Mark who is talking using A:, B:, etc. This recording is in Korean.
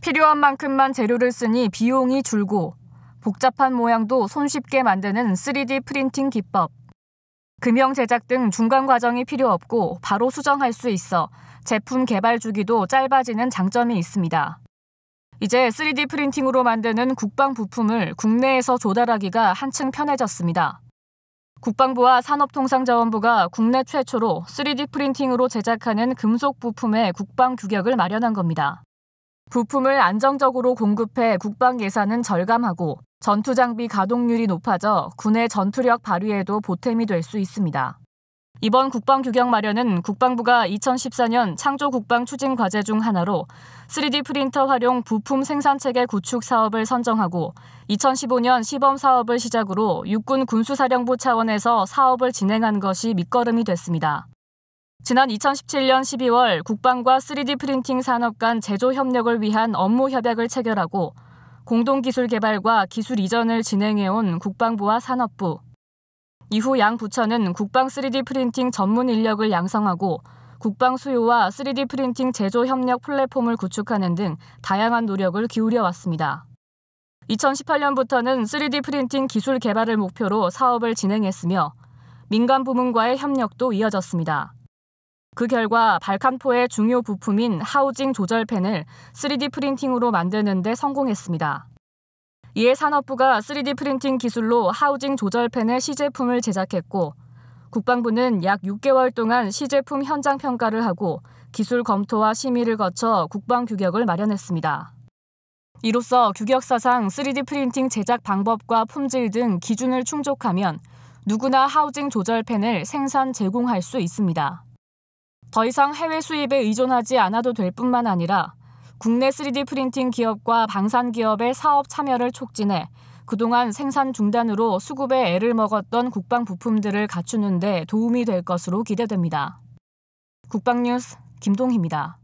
A: 필요한 만큼만 재료를 쓰니 비용이 줄고 복잡한 모양도 손쉽게 만드는 3D 프린팅 기법. 금형 제작 등 중간 과정이 필요 없고 바로 수정할 수 있어 제품 개발 주기도 짧아지는 장점이 있습니다. 이제 3D 프린팅으로 만드는 국방 부품을 국내에서 조달하기가 한층 편해졌습니다. 국방부와 산업통상자원부가 국내 최초로 3D 프린팅으로 제작하는 금속 부품의 국방 규격을 마련한 겁니다. 부품을 안정적으로 공급해 국방 예산은 절감하고 전투 장비 가동률이 높아져 군의 전투력 발휘에도 보탬이 될 수 있습니다. 이번 국방 규격 마련은 국방부가 2014년 창조 국방 추진 과제 중 하나로 3D 프린터 활용 부품 생산 체계 구축 사업을 선정하고 2015년 시범 사업을 시작으로 육군 군수사령부 차원에서 사업을 진행한 것이 밑거름이 됐습니다. 지난 2017년 12월 국방과 3D 프린팅 산업 간 제조 협력을 위한 업무 협약을 체결하고 공동 기술 개발과 기술 이전을 진행해온 국방부와 산업부. 이후 양 부처는 국방 3D 프린팅 전문 인력을 양성하고 국방 수요와 3D 프린팅 제조 협력 플랫폼을 구축하는 등 다양한 노력을 기울여 왔습니다. 2018년부터는 3D 프린팅 기술 개발을 목표로 사업을 진행했으며 민간 부문과의 협력도 이어졌습니다. 그 결과 발칸포의 중요 부품인 하우징 조절팬을 3D 프린팅으로 만드는데 성공했습니다. 이에 산업부가 3D 프린팅 기술로 하우징 조절팬의 시제품을 제작했고 국방부는 약 6개월 동안 시제품 현장 평가를 하고 기술 검토와 심의를 거쳐 국방 규격을 마련했습니다. 이로써 규격사상 3D 프린팅 제작 방법과 품질 등 기준을 충족하면 누구나 하우징 조절팬을 생산 제공할 수 있습니다. 더 이상 해외 수입에 의존하지 않아도 될 뿐만 아니라 국내 3D 프린팅 기업과 방산 기업의 사업 참여를 촉진해 그동안 생산 중단으로 수급에 애를 먹었던 국방 부품들을 갖추는 데 도움이 될 것으로 기대됩니다. 국방뉴스 김동희입니다.